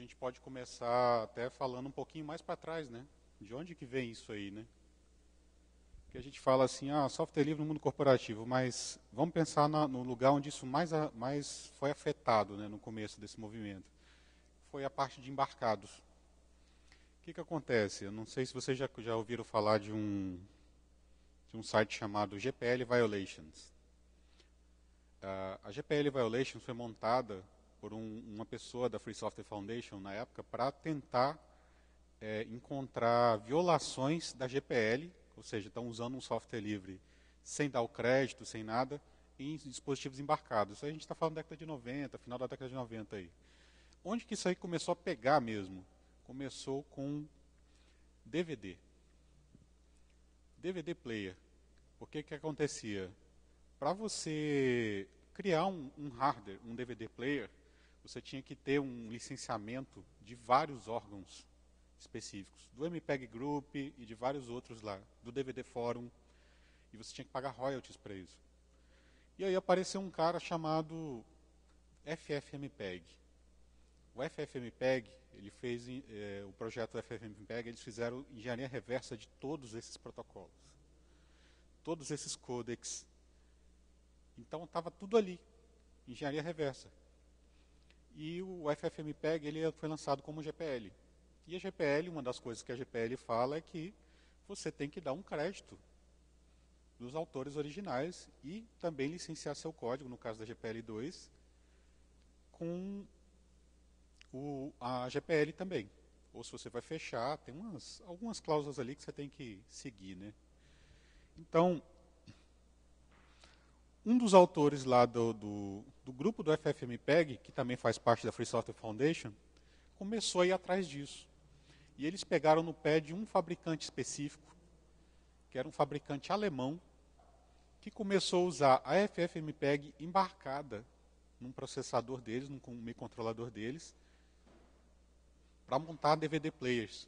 gente pode começar até falando um pouquinho mais para trás, né? De onde que vem isso aí, né? Que a gente fala assim, ah, software livre no mundo corporativo, mas vamos pensar na, no lugar onde isso mais, a, mais foi afetado, né, no começo desse movimento. Foi a parte de embarcados. O que, que acontece? Eu não sei se vocês já, já ouviram falar de um, de um site chamado GPL Violations. Uh, a GPL Violations foi montada por um, uma pessoa da Free Software Foundation na época para tentar é, encontrar violações da GPL, ou seja, estão usando um software livre sem dar o crédito, sem nada, em dispositivos embarcados. Isso a gente está falando da década de 90, final da década de 90 aí. Onde que isso aí começou a pegar mesmo? Começou com DVD. DVD player. O que que acontecia? Para você criar um, um hardware, um DVD player, você tinha que ter um licenciamento de vários órgãos específicos, do MPEG Group e de vários outros lá, do DVD Forum, e você tinha que pagar royalties para isso. E aí apareceu um cara chamado FFmpeg. O FFmpeg, ele fez é, o projeto FFmpeg, eles fizeram engenharia reversa de todos esses protocolos. Todos esses codecs. Então estava tudo ali, engenharia reversa. E o FFmpeg ele foi lançado como GPL. E a GPL, uma das coisas que a GPL fala é que você tem que dar um crédito dos autores originais e também licenciar seu código, no caso da GPL2, com o, a GPL também. Ou se você vai fechar, tem umas, algumas cláusulas ali que você tem que seguir. Né? Então, um dos autores lá do, do, do grupo do FFmpeg, que também faz parte da Free Software Foundation, começou a ir atrás disso. E eles pegaram no pé de um fabricante específico, que era um fabricante alemão, que começou a usar a FFmpeg embarcada num processador deles, num microcontrolador deles, para montar DVD players.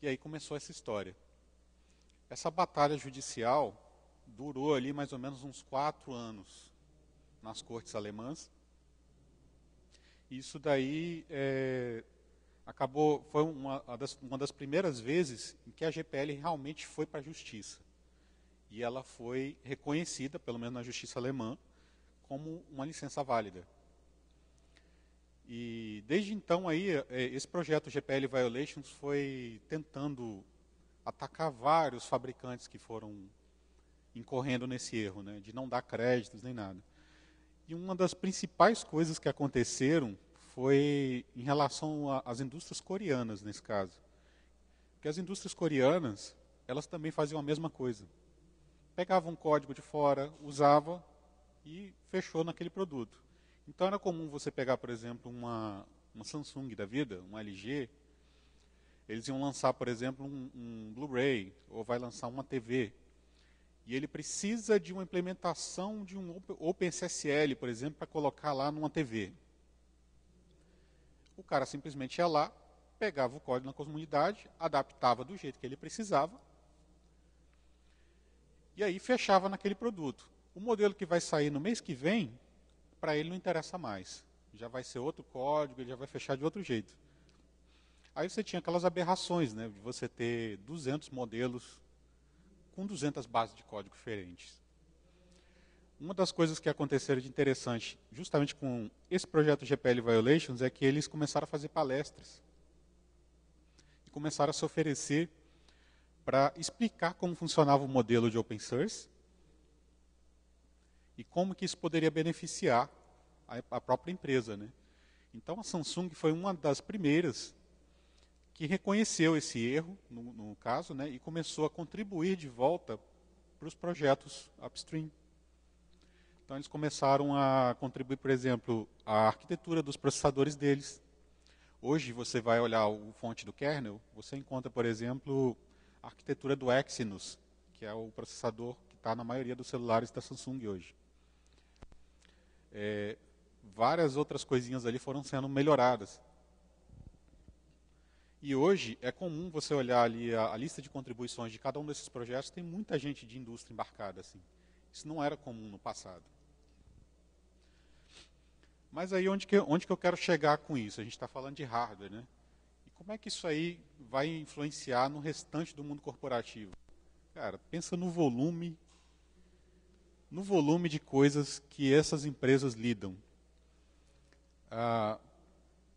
E aí começou essa história. Essa batalha judicial durou ali mais ou menos uns quatro anos nas cortes alemãs. Isso daí é, acabou foi uma, das, uma das primeiras vezes em que a GPL realmente foi para a justiça e ela foi reconhecida, pelo menos na justiça alemã, como uma licença válida. E desde então aí é, é, esse projeto GPL Violations foi tentando atacar vários fabricantes que foram incorrendo nesse erro, né, de não dar créditos nem nada. E uma das principais coisas que aconteceram foi em relação às indústrias coreanas, nesse caso. Porque as indústrias coreanas, elas também faziam a mesma coisa. Pegavam um código de fora, usava e fechou naquele produto. Então era comum você pegar, por exemplo, uma, uma Samsung da vida, uma LG, eles iam lançar, por exemplo, um, um Blu-ray, ou vai lançar uma TV e ele precisa de uma implementação de um OpenSSL, por exemplo, para colocar lá numa TV. O cara simplesmente ia lá, pegava o código na comunidade, adaptava do jeito que ele precisava, e aí fechava naquele produto. O modelo que vai sair no mês que vem, para ele não interessa mais. Já vai ser outro código, ele já vai fechar de outro jeito. Aí você tinha aquelas aberrações, né, de você ter 200 modelos com 200 bases de código diferentes. Uma das coisas que aconteceram de interessante, justamente com esse projeto GPL Violations, é que eles começaram a fazer palestras. E começaram a se oferecer para explicar como funcionava o modelo de open source e como que isso poderia beneficiar a, a própria empresa. Né? Então, a Samsung foi uma das primeiras que reconheceu esse erro, no, no caso, né, e começou a contribuir de volta para os projetos upstream. Então, eles começaram a contribuir, por exemplo, à arquitetura dos processadores deles. Hoje, você vai olhar o fonte do kernel, você encontra, por exemplo, a arquitetura do Exynos, que é o processador que está na maioria dos celulares da Samsung hoje. É, várias outras coisinhas ali foram sendo melhoradas. E hoje é comum você olhar ali a, a, lista de contribuições de cada um desses projetos, tem muita gente de indústria embarcada assim. Isso não era comum no passado. Mas aí onde que, onde que eu quero chegar com isso? A gente está falando de hardware, né? E como é que isso aí vai influenciar no restante do mundo corporativo? Cara, pensa no volume, no volume de coisas que essas empresas lidam. Ah,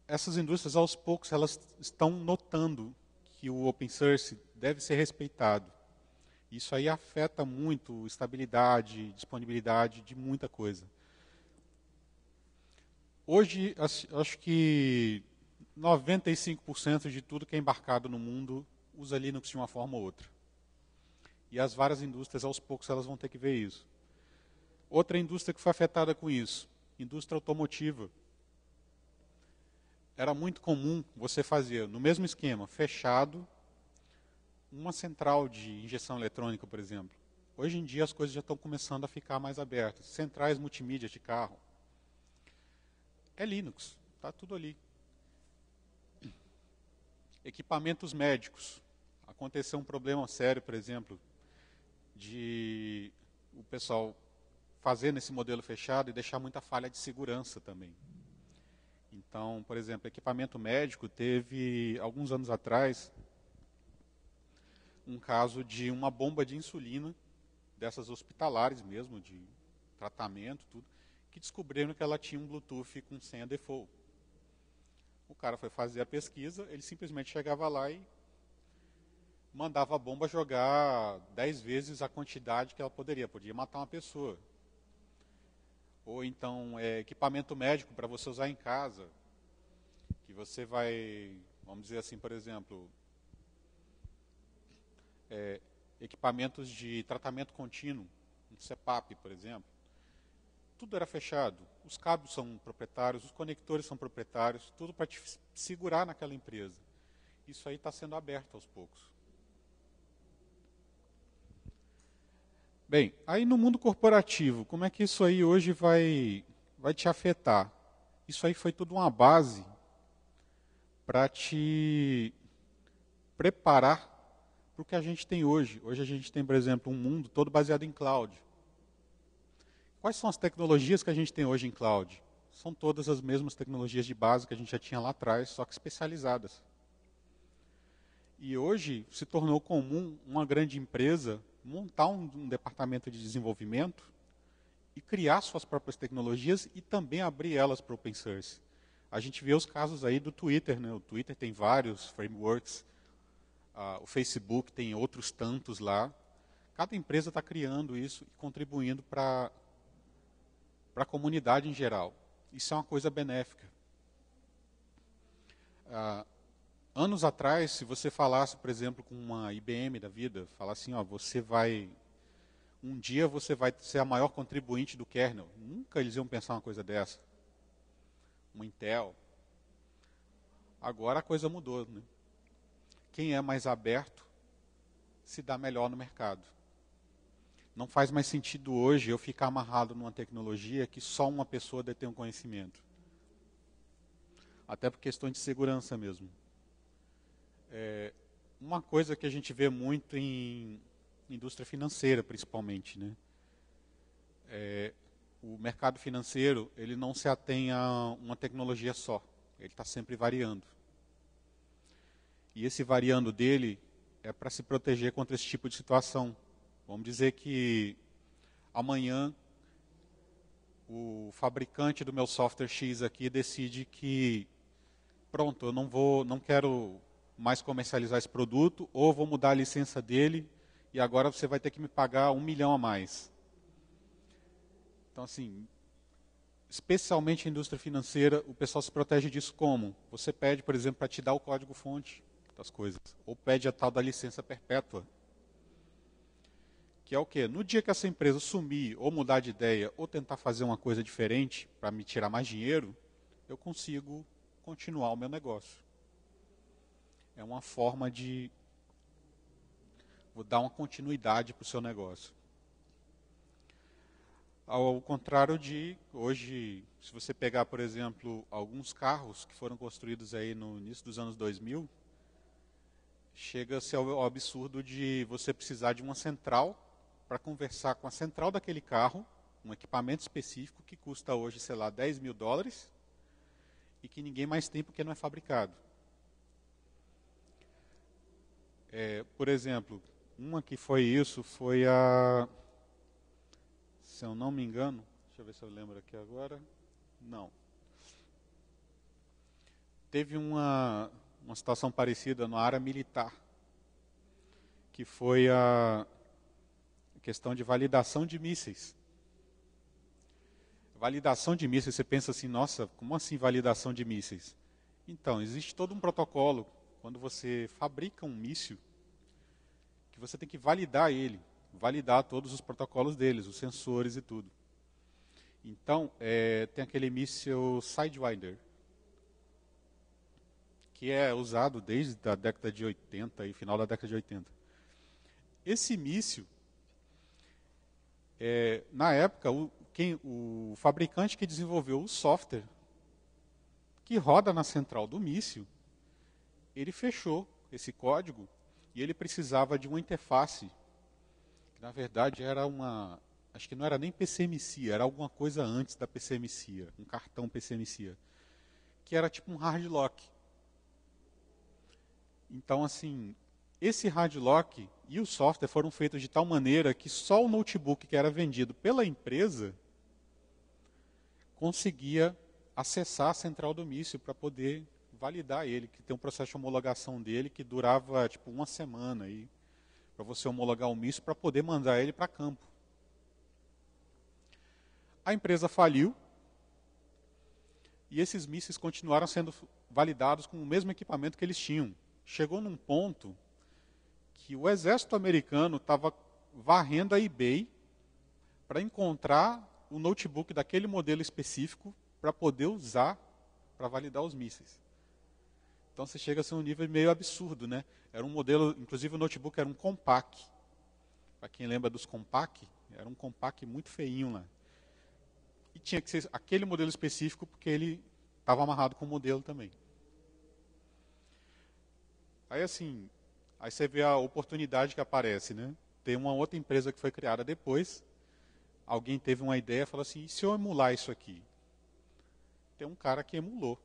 essas indústrias, aos poucos, elas estão notando que o open source deve ser respeitado. Isso aí afeta muito estabilidade, disponibilidade de muita coisa. Hoje, acho que 95% de tudo que é embarcado no mundo usa Linux de uma forma ou outra. E as várias indústrias, aos poucos, elas vão ter que ver isso. Outra indústria que foi afetada com isso, indústria automotiva era muito comum você fazer no mesmo esquema, fechado, uma central de injeção eletrônica, por exemplo. Hoje em dia as coisas já estão começando a ficar mais abertas. Centrais multimídia de carro. É Linux, está tudo ali. Equipamentos médicos. Aconteceu um problema sério, por exemplo, de o pessoal fazer nesse modelo fechado e deixar muita falha de segurança também. Então, por exemplo, equipamento médico teve, alguns anos atrás, um caso de uma bomba de insulina, dessas hospitalares mesmo, de tratamento, tudo, que descobriram que ela tinha um Bluetooth com senha default. O cara foi fazer a pesquisa, ele simplesmente chegava lá e mandava a bomba jogar 10 vezes a quantidade que ela poderia. Podia matar uma pessoa, ou então é, equipamento médico para você usar em casa, que você vai, vamos dizer assim, por exemplo, é, equipamentos de tratamento contínuo, um CEPAP, por exemplo, tudo era fechado. Os cabos são proprietários, os conectores são proprietários, tudo para te segurar naquela empresa. Isso aí está sendo aberto aos poucos. Bem, aí no mundo corporativo, como é que isso aí hoje vai, vai te afetar? Isso aí foi tudo uma base para te preparar para o que a gente tem hoje. Hoje a gente tem, por exemplo, um mundo todo baseado em cloud. Quais são as tecnologias que a gente tem hoje em cloud? São todas as mesmas tecnologias de base que a gente já tinha lá atrás, só que especializadas. E hoje se tornou comum uma grande empresa montar um, um departamento de desenvolvimento e criar suas próprias tecnologias e também abrir elas para o open source. A gente vê os casos aí do Twitter, né? O Twitter tem vários frameworks, uh, o Facebook tem outros tantos lá. Cada empresa está criando isso e contribuindo para a comunidade em geral. Isso é uma coisa benéfica. Uh, anos atrás, se você falasse, por exemplo, com uma IBM da vida, falasse assim, ó, você vai um dia você vai ser a maior contribuinte do kernel. Nunca eles iam pensar uma coisa dessa. Uma Intel. Agora a coisa mudou, né? Quem é mais aberto se dá melhor no mercado. Não faz mais sentido hoje eu ficar amarrado numa tecnologia que só uma pessoa detém o um conhecimento. Até por questões de segurança mesmo. É, uma coisa que a gente vê muito em indústria financeira, principalmente, né? É, o mercado financeiro ele não se atém a uma tecnologia só. Ele está sempre variando. E esse variando dele é para se proteger contra esse tipo de situação. Vamos dizer que amanhã o fabricante do meu software X aqui decide que pronto, eu não vou, não quero mais comercializar esse produto, ou vou mudar a licença dele e agora você vai ter que me pagar um milhão a mais. Então, assim, especialmente a indústria financeira, o pessoal se protege disso como? Você pede, por exemplo, para te dar o código-fonte das coisas, ou pede a tal da licença perpétua. Que é o quê? No dia que essa empresa sumir, ou mudar de ideia, ou tentar fazer uma coisa diferente para me tirar mais dinheiro, eu consigo continuar o meu negócio é uma forma de dar uma continuidade para o seu negócio. Ao contrário de hoje, se você pegar, por exemplo, alguns carros que foram construídos aí no início dos anos 2000, chega-se ao absurdo de você precisar de uma central para conversar com a central daquele carro, um equipamento específico que custa hoje, sei lá, 10 mil dólares e que ninguém mais tem porque não é fabricado. É, por exemplo, uma que foi isso foi a. Se eu não me engano, deixa eu ver se eu lembro aqui agora. Não. Teve uma, uma situação parecida na área militar, que foi a questão de validação de mísseis. Validação de mísseis, você pensa assim, nossa, como assim validação de mísseis? Então, existe todo um protocolo quando você fabrica um míssil, que você tem que validar ele, validar todos os protocolos deles, os sensores e tudo. Então, é, tem aquele míssil Sidewinder, que é usado desde a década de 80 e final da década de 80. Esse míssil, é, na época, o, quem, o fabricante que desenvolveu o software que roda na central do míssil ele fechou esse código e ele precisava de uma interface, que na verdade era uma. Acho que não era nem PCMC, era alguma coisa antes da PCMC, um cartão PCMC, que era tipo um hard lock. Então, assim, esse hard lock e o software foram feitos de tal maneira que só o notebook que era vendido pela empresa conseguia acessar a central do míssil para poder validar ele, que tem um processo de homologação dele que durava tipo uma semana aí para você homologar o míssil para poder mandar ele para campo. A empresa faliu e esses mísseis continuaram sendo validados com o mesmo equipamento que eles tinham. Chegou num ponto que o exército americano estava varrendo a eBay para encontrar o notebook daquele modelo específico para poder usar para validar os mísseis. Então você chega a ser um nível meio absurdo, né? Era um modelo, inclusive o notebook era um compact. Para quem lembra dos compact, era um compact muito feinho lá. E tinha que ser aquele modelo específico porque ele estava amarrado com o modelo também. Aí assim, aí você vê a oportunidade que aparece, né? Tem uma outra empresa que foi criada depois. Alguém teve uma ideia, falou assim: e se eu emular isso aqui? Tem um cara que emulou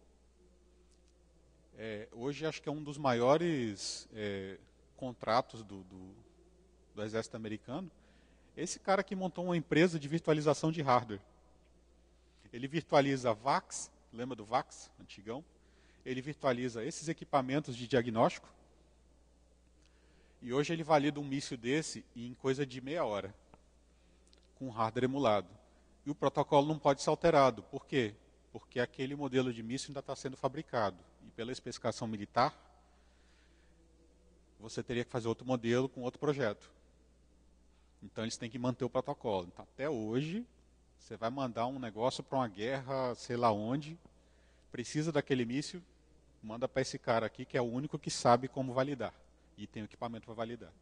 é, hoje acho que é um dos maiores é, contratos do, do, do, exército americano. Esse cara que montou uma empresa de virtualização de hardware. Ele virtualiza VAX, lembra do VAX, antigão? Ele virtualiza esses equipamentos de diagnóstico. E hoje ele valida um míssil desse em coisa de meia hora, com hardware emulado. E o protocolo não pode ser alterado. Por quê? Porque aquele modelo de míssil ainda está sendo fabricado e pela especificação militar, você teria que fazer outro modelo com outro projeto. Então eles têm que manter o protocolo. Então, até hoje, você vai mandar um negócio para uma guerra, sei lá onde, precisa daquele míssil, manda para esse cara aqui que é o único que sabe como validar e tem o equipamento para validar.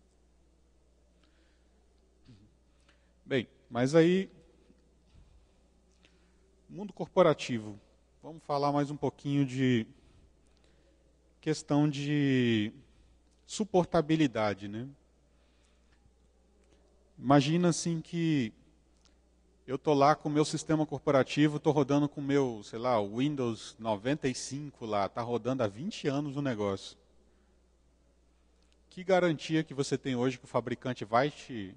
Bem, mas aí mundo corporativo. Vamos falar mais um pouquinho de questão de suportabilidade, né? Imagina assim que eu tô lá com o meu sistema corporativo, tô rodando com o meu, sei lá, Windows 95 lá, tá rodando há 20 anos o negócio. Que garantia que você tem hoje que o fabricante vai te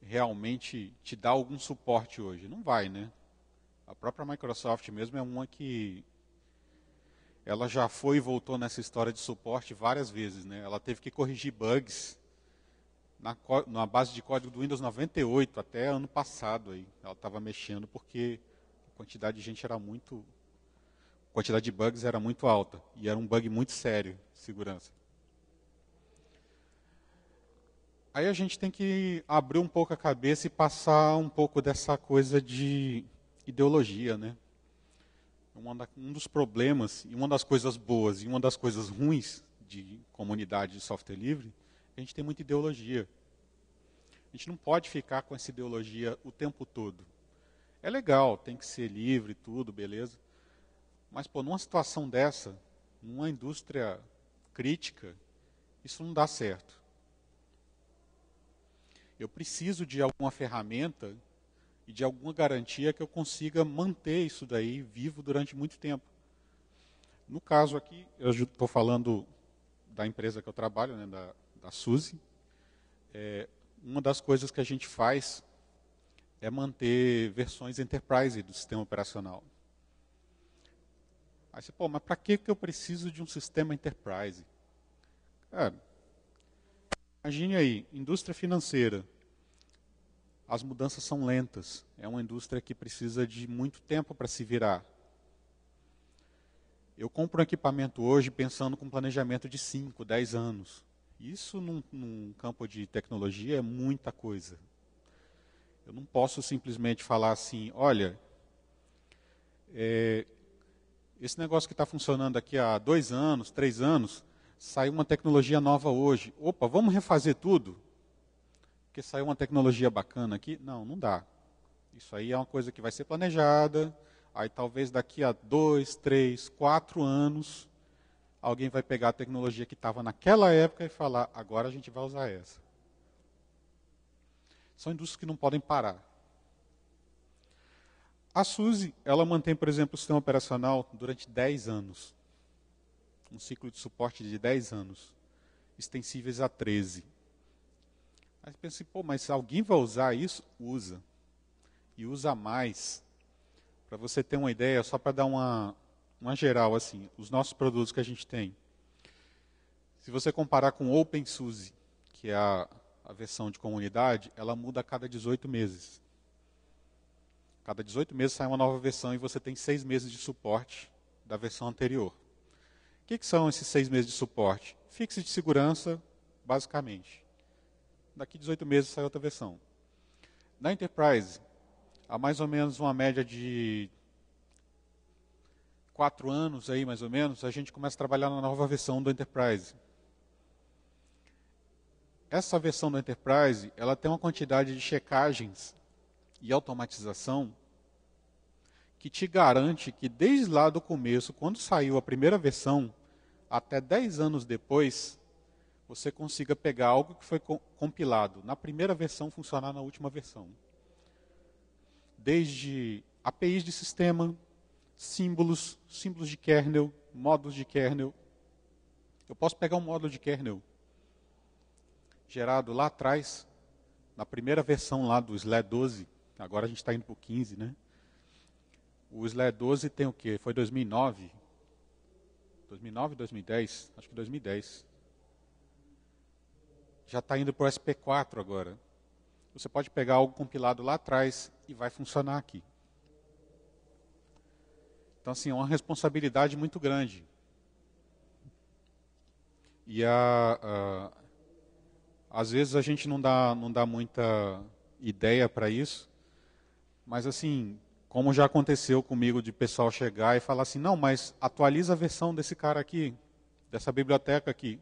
realmente te dar algum suporte hoje? Não vai, né? A própria Microsoft mesmo é uma que ela já foi e voltou nessa história de suporte várias vezes. Né? Ela teve que corrigir bugs na, na base de código do Windows 98 até ano passado. Aí. Ela estava mexendo porque a quantidade de gente era muito. A quantidade de bugs era muito alta. E era um bug muito sério de segurança. Aí a gente tem que abrir um pouco a cabeça e passar um pouco dessa coisa de ideologia, né? É um dos problemas, e uma das coisas boas e uma das coisas ruins de comunidade de software livre, é a gente tem muita ideologia. A gente não pode ficar com essa ideologia o tempo todo. É legal, tem que ser livre, tudo, beleza. Mas, pô, numa situação dessa, numa indústria crítica, isso não dá certo. Eu preciso de alguma ferramenta e de alguma garantia que eu consiga manter isso daí vivo durante muito tempo. No caso aqui, eu estou falando da empresa que eu trabalho, né, da, da Suzy. É, uma das coisas que a gente faz é manter versões enterprise do sistema operacional. Aí você, pô, mas para que, que eu preciso de um sistema enterprise? Cara, imagine aí, indústria financeira as mudanças são lentas. É uma indústria que precisa de muito tempo para se virar. Eu compro um equipamento hoje pensando com planejamento de 5, 10 anos. Isso num, num, campo de tecnologia é muita coisa. Eu não posso simplesmente falar assim, olha, é, esse negócio que está funcionando aqui há dois anos, três anos, saiu uma tecnologia nova hoje. Opa, vamos refazer tudo? porque saiu uma tecnologia bacana aqui. Não, não dá. Isso aí é uma coisa que vai ser planejada. Aí talvez daqui a dois, três, quatro anos, alguém vai pegar a tecnologia que estava naquela época e falar: agora a gente vai usar essa. São indústrias que não podem parar. A Suzy, ela mantém, por exemplo, o sistema operacional durante 10 anos. Um ciclo de suporte de 10 anos, extensíveis a 13. Mas pensei, pô, mas alguém vai usar isso? Usa. E usa mais. Para você ter uma ideia, só para dar uma, uma geral, assim, os nossos produtos que a gente tem. Se você comparar com OpenSUSE, que é a, a versão de comunidade, ela muda a cada 18 meses. Cada 18 meses sai uma nova versão e você tem seis meses de suporte da versão anterior. O que, que são esses seis meses de suporte? Fixe de segurança, basicamente daqui 18 meses sai outra versão. Na Enterprise, há mais ou menos uma média de quatro anos aí, mais ou menos, a gente começa a trabalhar na nova versão do Enterprise. Essa versão do Enterprise, ela tem uma quantidade de checagens e automatização que te garante que desde lá do começo, quando saiu a primeira versão, até 10 anos depois, você consiga pegar algo que foi compilado na primeira versão funcionar na última versão. Desde APIs de sistema, símbolos, símbolos de kernel, módulos de kernel. Eu posso pegar um módulo de kernel gerado lá atrás, na primeira versão lá do SLE 12, agora a gente está indo para o 15, né? O SLE 12 tem o quê? Foi 2009? 2009, 2010? Acho que 2010 já está indo para o SP4 agora. Você pode pegar algo compilado lá atrás e vai funcionar aqui. Então, assim, é uma responsabilidade muito grande. E a, a, às vezes a gente não dá, não dá muita ideia para isso, mas assim, como já aconteceu comigo de pessoal chegar e falar assim, não, mas atualiza a versão desse cara aqui, dessa biblioteca aqui.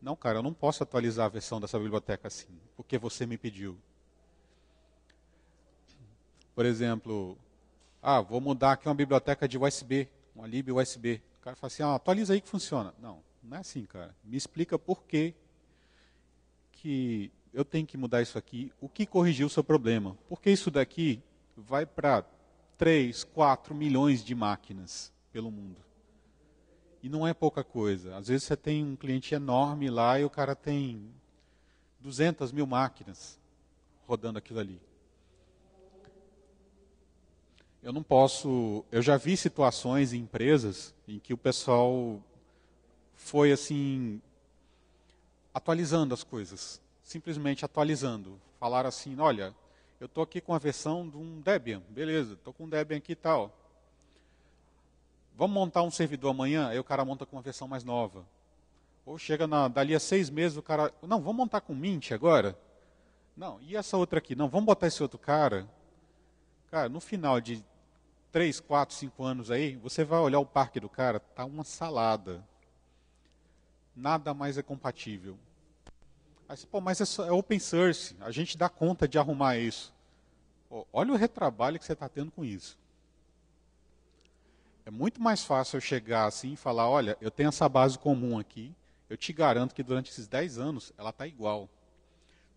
Não, cara, eu não posso atualizar a versão dessa biblioteca assim, porque você me pediu. Por exemplo, ah, vou mudar aqui uma biblioteca de USB, uma lib USB. O cara fala assim, ah, atualiza aí que funciona. Não, não é assim, cara. Me explica por que que eu tenho que mudar isso aqui, o que corrigiu o seu problema. Porque isso daqui vai para 3, 4 milhões de máquinas pelo mundo. E não é pouca coisa. Às vezes você tem um cliente enorme lá e o cara tem 200 mil máquinas rodando aquilo ali. Eu não posso. Eu já vi situações em empresas em que o pessoal foi assim atualizando as coisas, simplesmente atualizando. Falar assim, olha, eu estou aqui com a versão de um Debian, beleza? Estou com um Debian aqui e tal. Vamos montar um servidor amanhã? Aí o cara monta com uma versão mais nova. Ou chega na, dali a seis meses, o cara. Não, vamos montar com Mint agora? Não, e essa outra aqui? Não, vamos botar esse outro cara. Cara, no final de três, quatro, cinco anos aí, você vai olhar o parque do cara, tá uma salada. Nada mais é compatível. Aí você, pô, mas é, só, é open source, a gente dá conta de arrumar isso. Pô, olha o retrabalho que você está tendo com isso. É muito mais fácil eu chegar assim e falar, olha, eu tenho essa base comum aqui, eu te garanto que durante esses 10 anos ela está igual.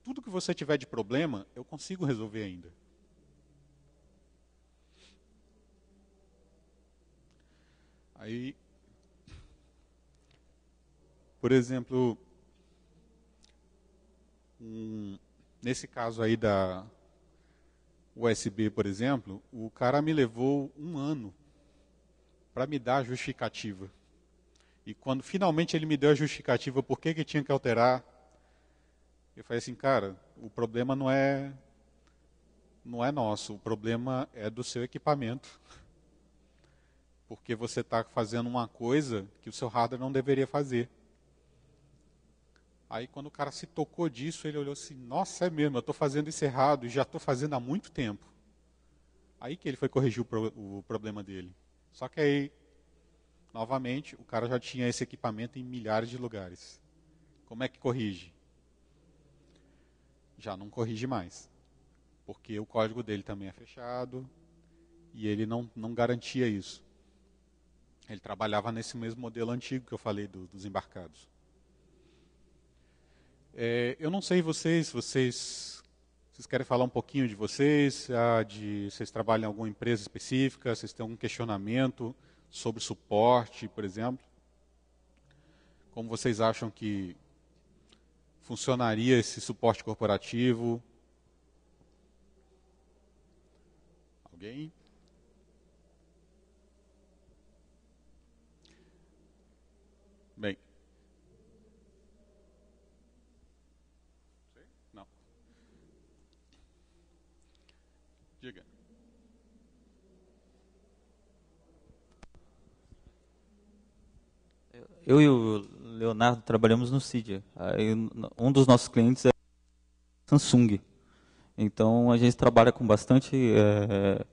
Tudo que você tiver de problema, eu consigo resolver ainda. Aí, por exemplo, um, nesse caso aí da USB, por exemplo, o cara me levou um ano para me dar a justificativa. E quando finalmente ele me deu a justificativa por que, que tinha que alterar, eu falei assim, cara, o problema não é não é nosso, o problema é do seu equipamento. Porque você está fazendo uma coisa que o seu hardware não deveria fazer. Aí quando o cara se tocou disso, ele olhou assim, nossa, é mesmo, eu estou fazendo isso errado e já estou fazendo há muito tempo. Aí que ele foi corrigir o, pro, o problema dele. Só que aí, novamente, o cara já tinha esse equipamento em milhares de lugares. Como é que corrige? Já não corrige mais. Porque o código dele também é fechado e ele não, não garantia isso. Ele trabalhava nesse mesmo modelo antigo que eu falei do, dos embarcados. É, eu não sei vocês, vocês vocês querem falar um pouquinho de vocês, ah, de vocês trabalham em alguma empresa específica, vocês têm algum questionamento sobre suporte, por exemplo? Como vocês acham que funcionaria esse suporte corporativo? Alguém? Diga. Eu e o Leonardo trabalhamos no CID. Um dos nossos clientes é Samsung. Então a gente trabalha com bastante, é,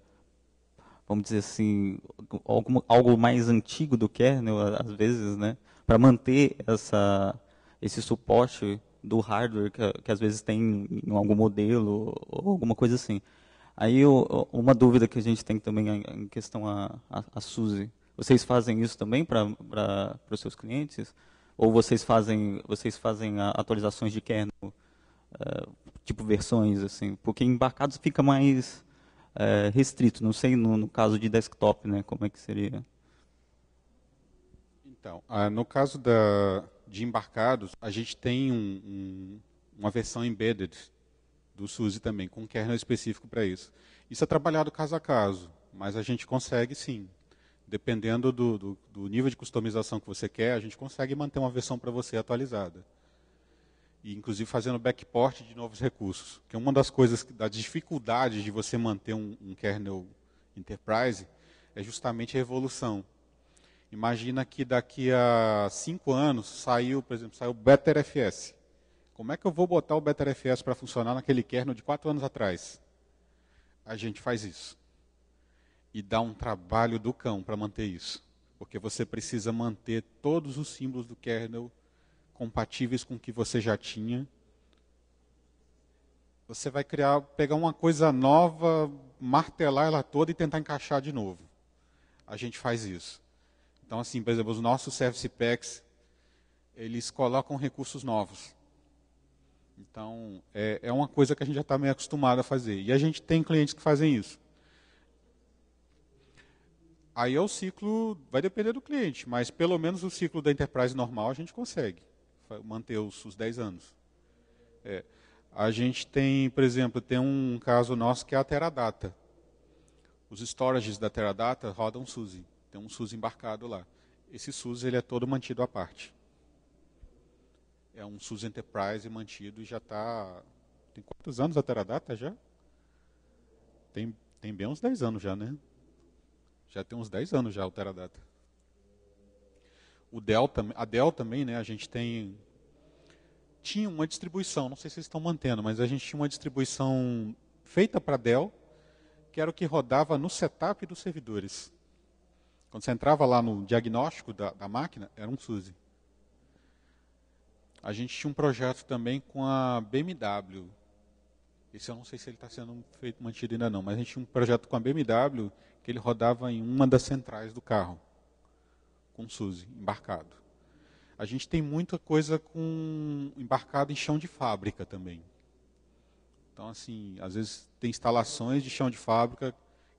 vamos dizer assim, algum, algo mais antigo do kernel, é, né, às vezes, né? Para manter essa, esse suporte do hardware que, que, às vezes tem em algum modelo ou alguma coisa assim. Aí o, uma dúvida que a gente tem também é em questão a, a, a Suzy. Vocês fazem isso também para os seus clientes? Ou vocês fazem, vocês fazem atualizações de kernel, eh, tipo versões, assim? Porque embarcados fica mais eh, restrito. Não sei no, no caso de desktop, né? Como é que seria? Então, ah, no caso da, de embarcados, a gente tem um, um, uma versão embedded do SUSE também, com um kernel específico para isso. Isso é trabalhado caso a caso, mas a gente consegue sim. Dependendo do, do, do nível de customização que você quer, a gente consegue manter uma versão para você atualizada. E, inclusive fazendo backport de novos recursos. Que é uma das coisas, da dificuldade de você manter um, um kernel enterprise, é justamente a evolução. Imagina que daqui a cinco anos saiu, por exemplo, saiu BetterFS. Como é que eu vou botar o BetterFS para funcionar naquele kernel de quatro anos atrás? A gente faz isso. E dá um trabalho do cão para manter isso. Porque você precisa manter todos os símbolos do kernel compatíveis com o que você já tinha. Você vai criar, pegar uma coisa nova, martelar ela toda e tentar encaixar de novo. A gente faz isso. Então, assim, por exemplo, os nossos service packs, eles colocam recursos novos. Então, é, é uma coisa que a gente já está meio acostumado a fazer. E a gente tem clientes que fazem isso. Aí é o ciclo, vai depender do cliente, mas pelo menos o ciclo da Enterprise normal a gente consegue manter os, os 10 anos. É. A gente tem, por exemplo, tem um caso nosso que é a Teradata. Os storages da Teradata rodam SUSE. Tem um SUSE embarcado lá. Esse SUSE ele é todo mantido à parte é um SUS Enterprise mantido e já está. Tem quantos anos a Teradata já? Tem, tem bem uns 10 anos já, né? Já tem uns 10 anos já o Teradata. O Dell, a Dell também, né? A gente tem. Tinha uma distribuição, não sei se vocês estão mantendo, mas a gente tinha uma distribuição feita para Dell, que era o que rodava no setup dos servidores. Quando você entrava lá no diagnóstico da, da máquina, era um SUSE a gente tinha um projeto também com a BMW. Esse eu não sei se ele está sendo feito, mantido ainda não, mas a gente tinha um projeto com a BMW que ele rodava em uma das centrais do carro, com Suzy, embarcado. A gente tem muita coisa com embarcado em chão de fábrica também. Então, assim, às vezes tem instalações de chão de fábrica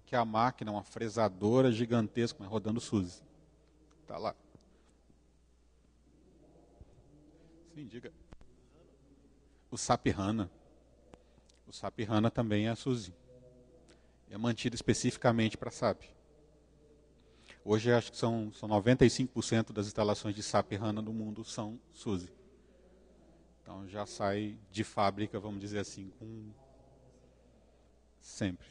que a máquina, uma fresadora gigantesca, rodando Suzy. Está lá. Sim, diga. O SAP HANA. O SAP HANA também é a Suzy. É mantido especificamente para SAP. Hoje acho que são, são 95% das instalações de SAP HANA no mundo são SUSE. Então já sai de fábrica, vamos dizer assim, com sempre.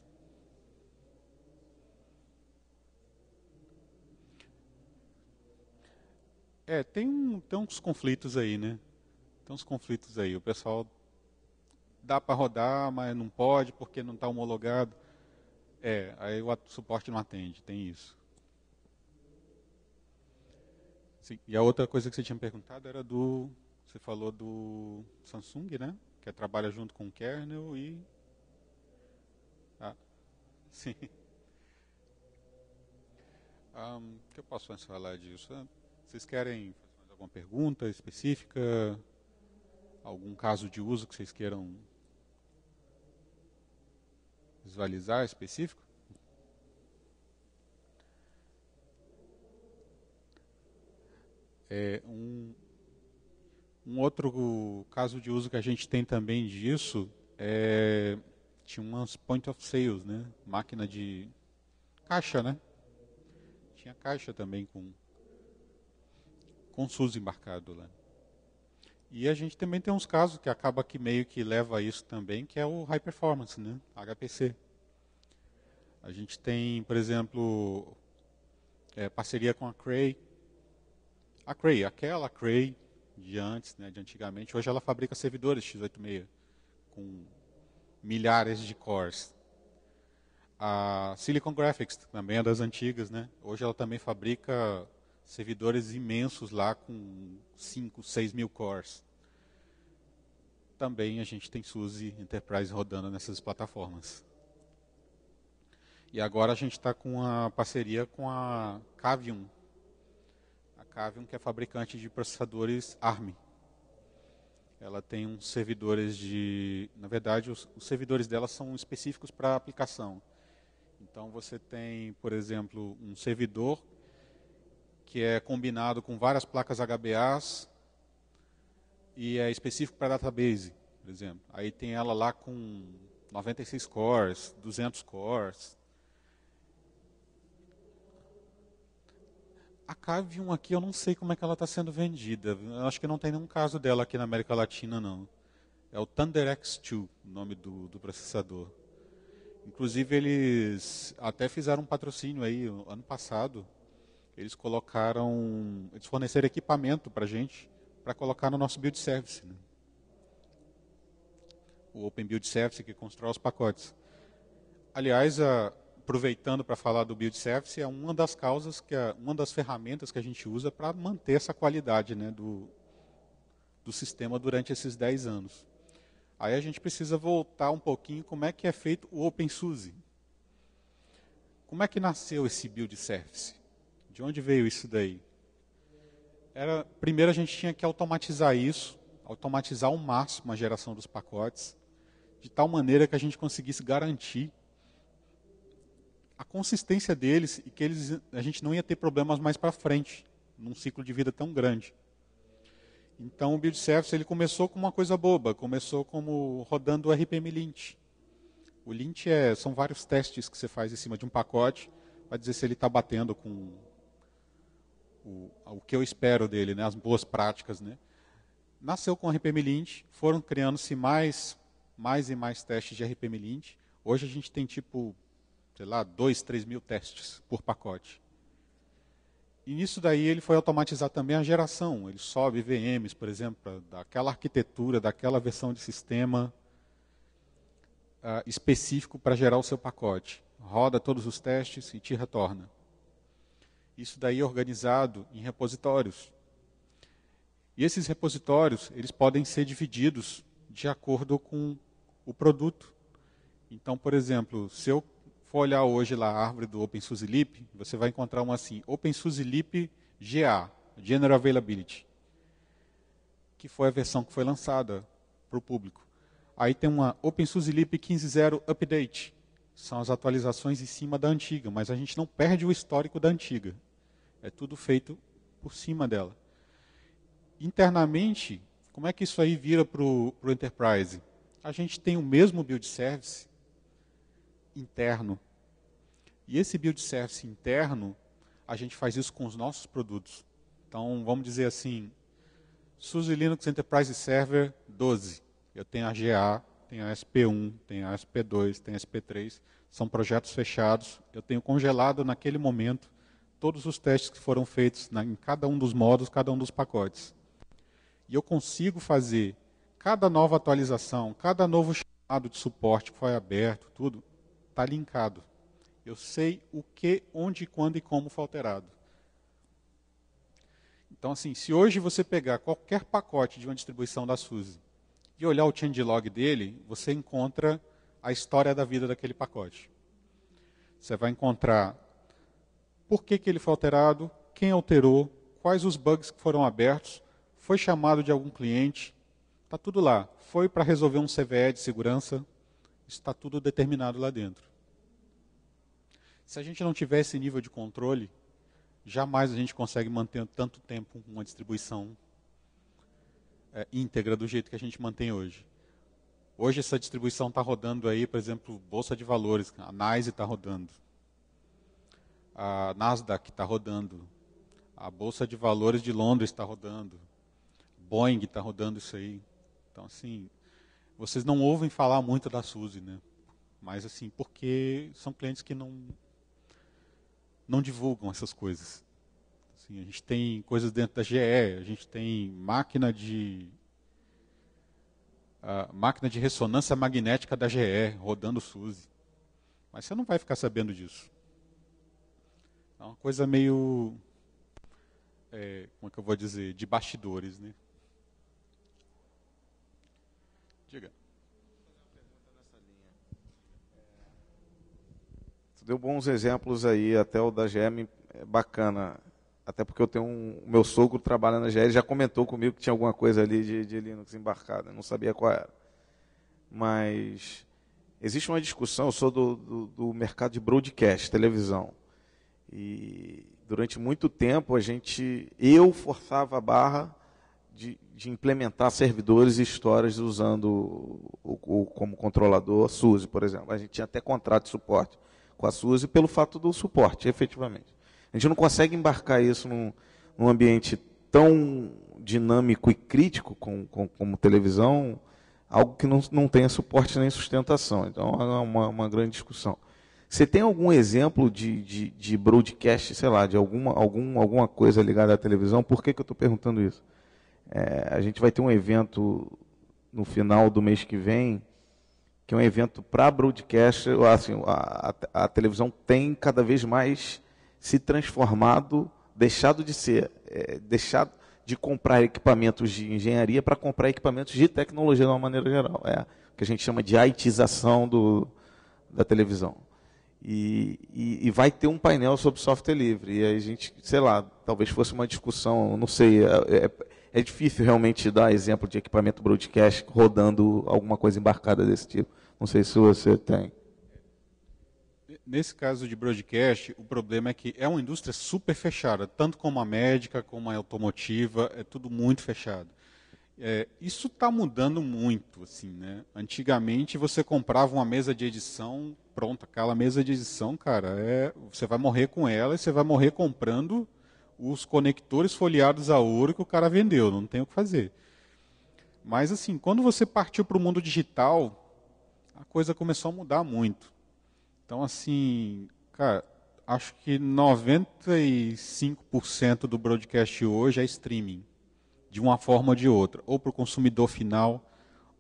É, tem, um, tem uns conflitos aí, né? Tem uns conflitos aí. O pessoal dá para rodar, mas não pode porque não está homologado. É, aí o suporte não atende, tem isso. Sim, e a outra coisa que você tinha perguntado era do. Você falou do Samsung, né? Que é, trabalha junto com o kernel e. Ah, sim. Um, o que eu posso falar disso? Vocês querem fazer alguma pergunta específica? algum caso de uso que vocês queiram visualizar específico? É um, um outro caso de uso que a gente tem também disso é tinha umas point of sales, né? Máquina de caixa, né? Tinha caixa também com com SUS embarcado lá. E a gente também tem uns casos que acaba que meio que leva a isso também, que é o high performance, né? HPC. A gente tem, por exemplo, é, parceria com a Cray. A Cray, aquela Cray de antes, né, de antigamente, hoje ela fabrica servidores x86 com milhares de cores. A Silicon Graphics também é das antigas, né? Hoje ela também fabrica servidores imensos lá com 5, 6 mil cores. Também a gente tem SUSE Enterprise rodando nessas plataformas. E agora a gente está com a parceria com a Cavium. A Cavium que é fabricante de processadores ARM. Ela tem uns servidores de... Na verdade, os, os servidores dela são específicos para aplicação. Então você tem, por exemplo, um servidor que é combinado com várias placas HBAs e é específico para database, por exemplo. Aí tem ela lá com 96 cores, 200 cores. A 1 aqui eu não sei como é que ela está sendo vendida. Eu acho que não tem nenhum caso dela aqui na América Latina, não. É o Thunder X2, o nome do, do processador. Inclusive eles até fizeram um patrocínio aí ano passado eles colocaram, eles forneceram equipamento para a gente para colocar no nosso build service. Né? O Open Build Service que constrói os pacotes. Aliás, a, aproveitando para falar do build service, é uma das causas, que a, uma das ferramentas que a gente usa para manter essa qualidade né, do, do sistema durante esses 10 anos. Aí a gente precisa voltar um pouquinho como é que é feito o OpenSUSE. Como é que nasceu esse build service? De onde veio isso daí? Era, primeiro a gente tinha que automatizar isso, automatizar ao máximo a geração dos pacotes, de tal maneira que a gente conseguisse garantir a consistência deles e que eles, a gente não ia ter problemas mais para frente, num ciclo de vida tão grande. Então o build service ele começou com uma coisa boba, começou como rodando o RPM lint. O lint é, são vários testes que você faz em cima de um pacote para dizer se ele está batendo com o, o que eu espero dele, né, as boas práticas, né, nasceu com RPM Lint, foram criando-se mais, mais e mais testes de RPM Lint. Hoje a gente tem tipo, sei lá, 2, 3 mil testes por pacote. E nisso daí ele foi automatizar também a geração. Ele sobe VMs, por exemplo, daquela arquitetura, daquela versão de sistema uh, específico para gerar o seu pacote. Roda todos os testes e te retorna isso daí organizado em repositórios. E esses repositórios, eles podem ser divididos de acordo com o produto. Então, por exemplo, se eu for olhar hoje lá a árvore do OpenSUSE Leap, você vai encontrar uma assim, OpenSUSE Leap GA, General Availability, que foi a versão que foi lançada para o público. Aí tem uma OpenSUSE Leap 15.0 Update, são as atualizações em cima da antiga, mas a gente não perde o histórico da antiga. É tudo feito por cima dela. Internamente, como é que isso aí vira para o enterprise? A gente tem o mesmo build service interno. E esse build service interno, a gente faz isso com os nossos produtos. Então, vamos dizer assim, SUSE Linux Enterprise Server 12. Eu tenho a GA, tenho a SP1, tenho a SP2, tenho a SP3. São projetos fechados. Eu tenho congelado naquele momento todos os testes que foram feitos na, em cada um dos modos, cada um dos pacotes. E eu consigo fazer cada nova atualização, cada novo chamado de suporte que foi aberto, tudo, está linkado. Eu sei o que, onde, quando e como foi alterado. Então, assim, se hoje você pegar qualquer pacote de uma distribuição da SUSE e olhar o changelog dele, você encontra a história da vida daquele pacote. Você vai encontrar por que, que ele foi alterado, quem alterou, quais os bugs que foram abertos, foi chamado de algum cliente, está tudo lá. Foi para resolver um CVE de segurança, está tudo determinado lá dentro. Se a gente não tiver esse nível de controle, jamais a gente consegue manter tanto tempo uma distribuição é, íntegra do jeito que a gente mantém hoje. Hoje essa distribuição está rodando aí, por exemplo, Bolsa de Valores, a NICE está rodando a Nasdaq está rodando, a Bolsa de Valores de Londres está rodando, Boeing está rodando isso aí. Então, assim, vocês não ouvem falar muito da Suzy, né? Mas, assim, porque são clientes que não, não divulgam essas coisas. Assim, a gente tem coisas dentro da GE, a gente tem máquina de a máquina de ressonância magnética da GE rodando Suzy. Mas você não vai ficar sabendo disso. É uma coisa meio. É, como é que eu vou dizer? De bastidores, né? Diga. Tu deu bons exemplos aí, até o da GM, é bacana. Até porque eu tenho um. meu sogro trabalha na G&M ele já comentou comigo que tinha alguma coisa ali de, de Linux embarcada, não sabia qual era. Mas existe uma discussão, eu sou do, do, do mercado de broadcast, televisão. E durante muito tempo a gente, eu forçava a barra de, de implementar servidores e histórias usando o, o, como controlador a SUSE, por exemplo. A gente tinha até contrato de suporte com a SUSE pelo fato do suporte, efetivamente. A gente não consegue embarcar isso num, num ambiente tão dinâmico e crítico com, como televisão, algo que não, não tenha suporte nem sustentação. Então é uma, uma grande discussão. Você tem algum exemplo de, de, de broadcast, sei lá, de alguma, algum, alguma coisa ligada à televisão? Por que, que eu estou perguntando isso? É, a gente vai ter um evento no final do mês que vem, que é um evento para broadcast. Assim, a, a, a televisão tem cada vez mais se transformado, deixado de ser, é, deixado de comprar equipamentos de engenharia para comprar equipamentos de tecnologia de uma maneira geral. É o que a gente chama de ITização do, da televisão. E, e, e, vai ter um painel sobre software livre. E aí a gente, sei lá, talvez fosse uma discussão, não sei. É, é, é difícil realmente dar exemplo de equipamento broadcast rodando alguma coisa embarcada desse tipo. Não sei se você tem. Nesse caso de broadcast, o problema é que é uma indústria super fechada, tanto como a médica, como a automotiva, é tudo muito fechado. É, isso está mudando muito, assim, né? Antigamente você comprava uma mesa de edição pronto, aquela mesa de edição, cara, é, você vai morrer com ela e você vai morrer comprando os conectores folheados a ouro que o cara vendeu, não tem o que fazer. Mas assim, quando você partiu para o mundo digital, a coisa começou a mudar muito. Então assim, cara, acho que 95% do broadcast hoje é streaming, de uma forma ou de outra, ou para o consumidor final,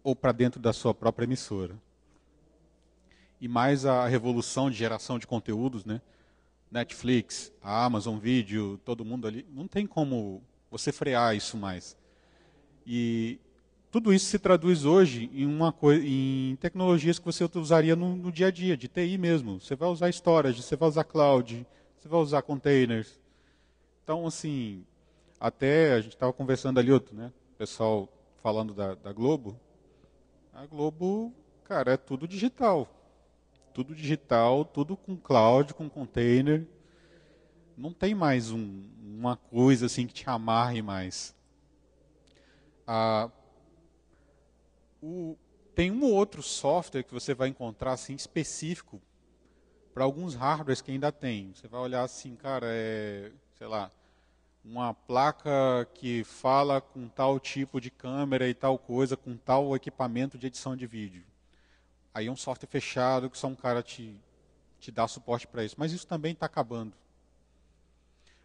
ou para dentro da sua própria emissora e mais a revolução de geração de conteúdos, né? Netflix, a Amazon Video, todo mundo ali, não tem como você frear isso mais. E tudo isso se traduz hoje em, uma em tecnologias que você usaria no, no dia a dia, de TI mesmo. Você vai usar storage, você vai usar cloud, você vai usar containers. Então, assim, até a gente estava conversando ali outro, né? O pessoal falando da, da Globo. A Globo, cara, é tudo digital tudo digital, tudo com cloud, com container. Não tem mais um, uma coisa assim que te amarre mais. Ah, o, tem um outro software que você vai encontrar assim específico para alguns hardwares que ainda tem. Você vai olhar assim, cara, é, sei lá, uma placa que fala com tal tipo de câmera e tal coisa, com tal equipamento de edição de vídeo. Aí um software fechado que só um cara te, te dá suporte para isso. Mas isso também está acabando.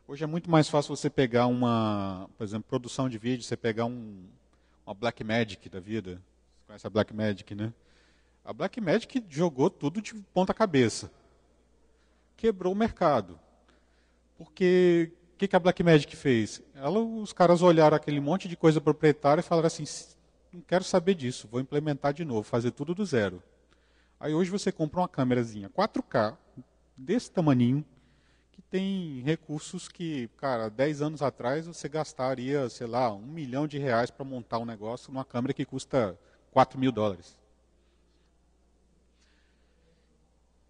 Hoje é muito mais fácil você pegar uma, por exemplo, produção de vídeo, você pegar um, uma Blackmagic da vida. Você conhece a Blackmagic, né? A Blackmagic jogou tudo de ponta cabeça. Quebrou o mercado. Porque o que, que a Blackmagic fez? Ela, os caras olharam aquele monte de coisa proprietária e falaram assim, não quero saber disso, vou implementar de novo, fazer tudo do zero. Aí hoje você compra uma câmerazinha 4K, desse tamaninho, que tem recursos que, cara, 10 anos atrás você gastaria, sei lá, um milhão de reais para montar um negócio numa câmera que custa 4 mil dólares.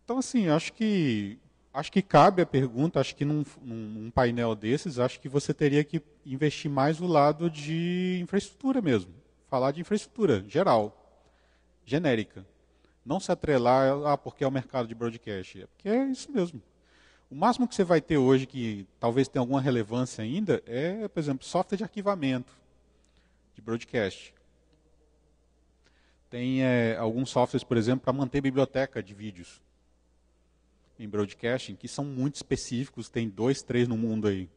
Então, assim, acho que acho que cabe a pergunta, acho que num, num, painel desses, acho que você teria que investir mais no lado de infraestrutura mesmo. Falar de infraestrutura geral, genérica não se atrelar, ah, porque é o mercado de broadcast. É porque é isso mesmo. O máximo que você vai ter hoje, que talvez tenha alguma relevância ainda, é, por exemplo, software de arquivamento de broadcast. Tem é, alguns softwares, por exemplo, para manter biblioteca de vídeos em broadcasting, que são muito específicos, tem dois, três no mundo aí,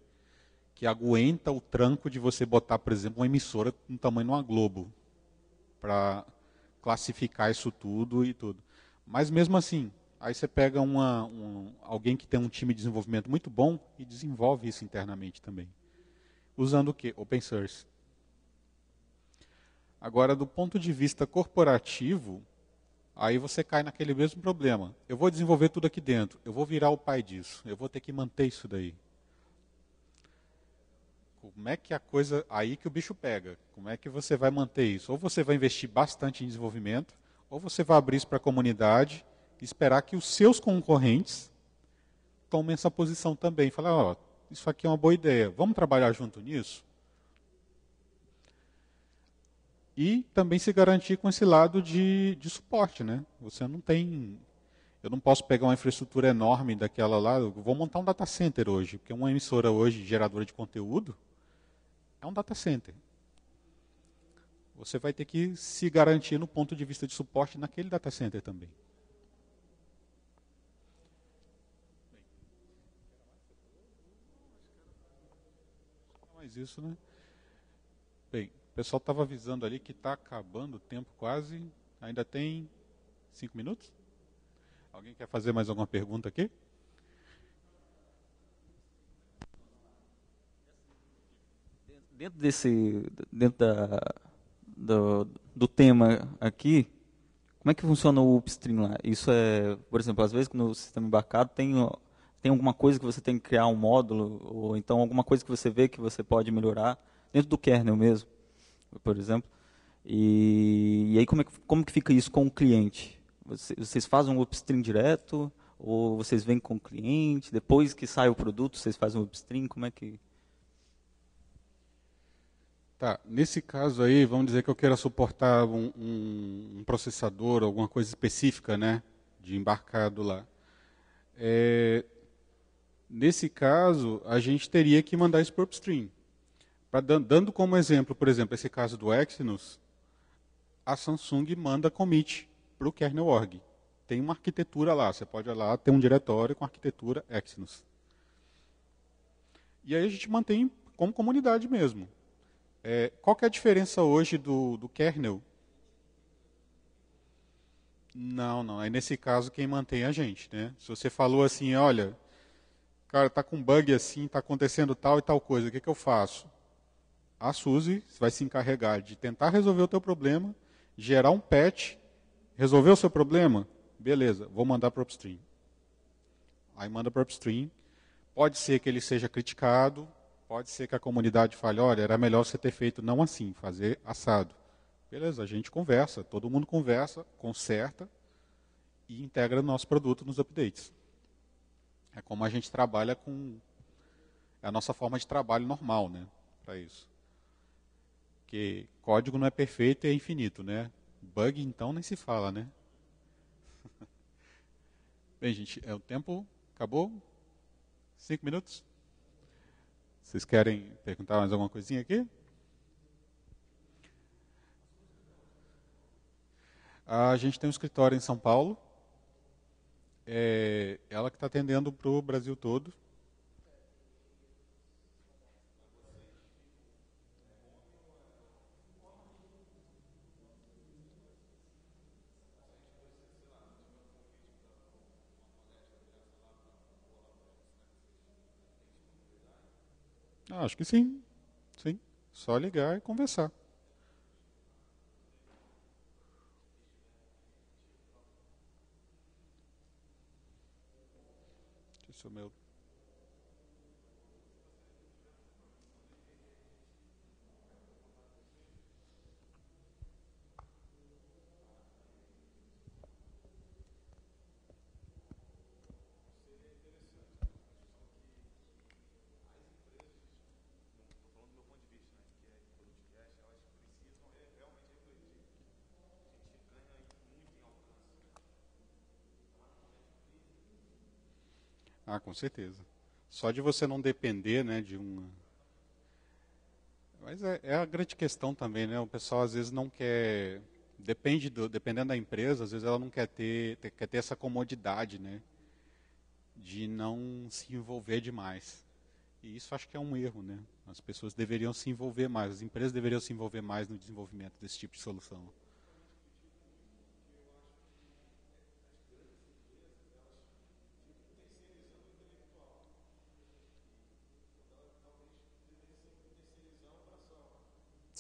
que aguenta o tranco de você botar, por exemplo, uma emissora no tamanho de uma Globo para classificar isso tudo e tudo. Mas mesmo assim, aí você pega uma, um, alguém que tem um time de desenvolvimento muito bom e desenvolve isso internamente também. Usando o quê? Open source. Agora, do ponto de vista corporativo, aí você cai naquele mesmo problema. Eu vou desenvolver tudo aqui dentro, eu vou virar o pai disso, eu vou ter que manter isso daí. Como é que a coisa. Aí que o bicho pega. Como é que você vai manter isso? Ou você vai investir bastante em desenvolvimento, ou você vai abrir isso para a comunidade e esperar que os seus concorrentes tomem essa posição também. Falar, ó, oh, isso aqui é uma boa ideia, vamos trabalhar junto nisso? E também se garantir com esse lado de, de suporte, né? Você não tem eu não posso pegar uma infraestrutura enorme daquela lá, eu vou montar um data center hoje, porque uma emissora hoje geradora de conteúdo, é um data center. Você vai ter que se garantir no ponto de vista de suporte naquele data center também. Mais isso, né? Bem, o pessoal estava avisando ali que está acabando o tempo quase. Ainda tem cinco minutos? Alguém quer fazer mais alguma pergunta aqui? dentro desse, dentro da, do, do tema aqui, como é que funciona o upstream lá? Isso é, por exemplo, às vezes no sistema é embarcado tem, tem alguma coisa que você tem que criar um módulo, ou então alguma coisa que você vê que você pode melhorar, dentro do kernel mesmo, por exemplo. E, e aí como, é, como que fica isso com o cliente? vocês fazem um upstream direto, ou vocês vêm com o cliente, depois que sai o produto vocês fazem um upstream, como é que... Tá, nesse caso aí, vamos dizer que eu queira suportar um, um processador, alguma coisa específica, né, de embarcado lá. É, nesse caso, a gente teria que mandar isso para o upstream. Pra, dando como exemplo, por exemplo, esse caso do Exynos, a Samsung manda commit para o kernel.org. Tem uma arquitetura lá, você pode ir lá, tem um diretório com arquitetura Exynos. E aí a gente mantém como comunidade mesmo. É, qual que é a diferença hoje do, do kernel? Não, não. É nesse caso quem mantém é a gente, né? Se você falou assim, olha, cara, tá com bug assim, tá acontecendo tal e tal coisa, o que, que eu faço? A Suzy vai se encarregar de tentar resolver o teu problema, gerar um patch, resolver o seu problema, beleza, vou mandar para o upstream. Aí manda para o upstream. Pode ser que ele seja criticado, Pode ser que a comunidade fale, olha, era melhor você ter feito não assim, fazer assado. Beleza, a gente conversa, todo mundo conversa, conserta e integra nosso produto nos updates. É como a gente trabalha com é a nossa forma de trabalho normal, né, para isso. Que código não é perfeito e é infinito, né? Bug então nem se fala, né? Bem, gente, é o tempo acabou? Cinco minutos? Vocês querem perguntar mais alguma coisinha aqui? Ah, a gente tem um escritório em São Paulo. É ela que está atendendo para o Brasil todo. Acho que sim. Sim. Só ligar e conversar. Deixa eu meu Ah, com certeza. Só de você não depender né, de um. Mas é, é, a grande questão também, né? O pessoal às vezes não quer. Depende do, dependendo da empresa, às vezes ela não quer ter, ter, quer ter essa comodidade, né? De não se envolver demais. E isso acho que é um erro, né? As pessoas deveriam se envolver mais, as empresas deveriam se envolver mais no desenvolvimento desse tipo de solução.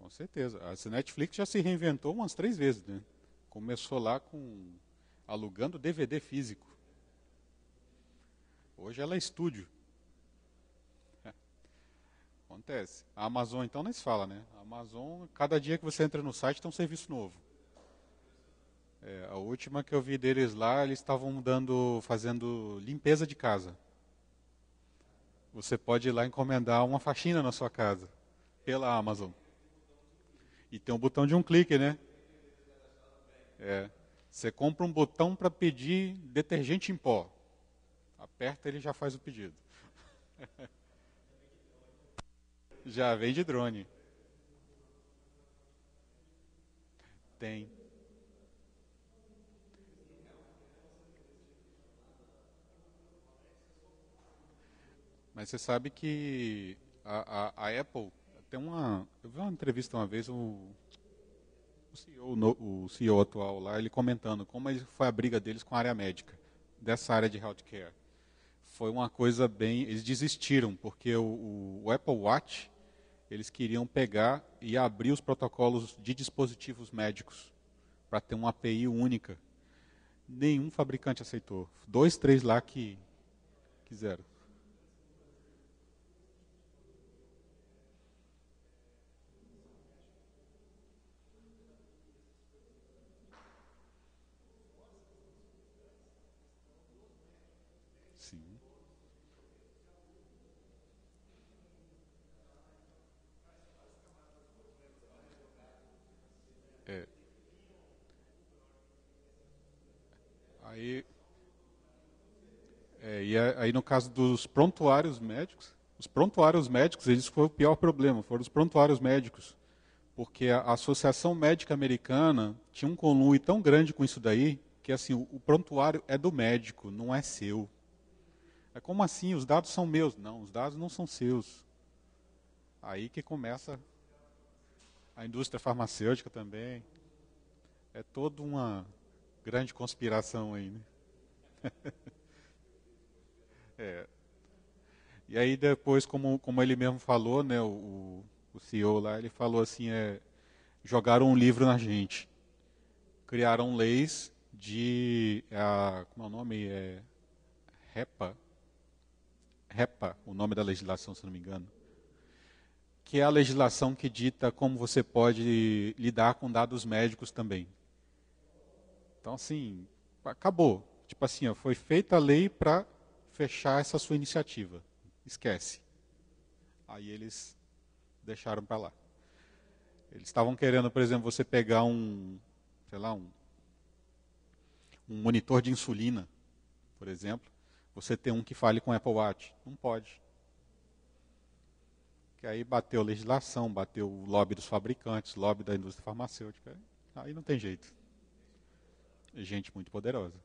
Com certeza. A Netflix já se reinventou umas três vezes, né? Começou lá com alugando DVD físico. Hoje ela é estúdio. Acontece. A Amazon então nem se fala, né? A Amazon, cada dia que você entra no site tem um serviço novo. É, a última que eu vi deles lá, eles estavam dando, fazendo limpeza de casa. Você pode ir lá encomendar uma faxina na sua casa pela Amazon. E tem um botão de um clique, né? É. Você compra um botão para pedir detergente em pó. Aperta, ele já faz o pedido. já vem de drone. Tem. Mas você sabe que a, a, a Apple tem uma, eu vi uma entrevista uma vez, o, o, CEO, no, o CEO atual lá, ele comentando como ele, é, foi a briga deles com a área médica, dessa área de healthcare. Foi uma coisa bem. Eles desistiram, porque o, o Apple Watch, eles queriam pegar e abrir os protocolos de dispositivos médicos, para ter uma API única. Nenhum fabricante aceitou. Dois, três lá que quiseram. É, aí no caso dos prontuários médicos, os prontuários médicos, eles foi o pior problema, foram os prontuários médicos. Porque a Associação Médica Americana tinha um conluio tão grande com isso daí, que assim, o prontuário é do médico, não é seu. É como assim, os dados são meus? Não, os dados não são seus. Aí que começa a indústria farmacêutica também. É toda uma grande conspiração aí, né? É. E aí depois, como, como ele mesmo falou, né, o, o CEO lá, ele falou assim, é, jogaram um livro na gente. Criaram leis de, a, como é o nome? É, REPA. REPA, o nome da legislação, se não me engano. Que é a legislação que dita como você pode lidar com dados médicos também. Então, assim, acabou. Tipo assim, ó, foi feita a lei para fechar essa sua iniciativa. Esquece. Aí eles deixaram para lá. Eles estavam querendo, por exemplo, você pegar um, sei lá, um, um monitor de insulina, por exemplo, você ter um que fale com Apple Watch. Não pode. Que aí bateu a legislação, bateu o lobby dos fabricantes, lobby da indústria farmacêutica. Aí não tem jeito. Gente muito poderosa.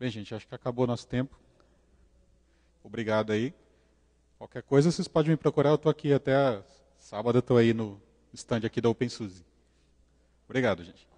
Bem, gente, acho que acabou nosso tempo. Obrigado aí. Qualquer coisa, vocês podem me procurar. Eu estou aqui até sábado, estou aí no stand aqui da OpenSUSE. Obrigado, gente.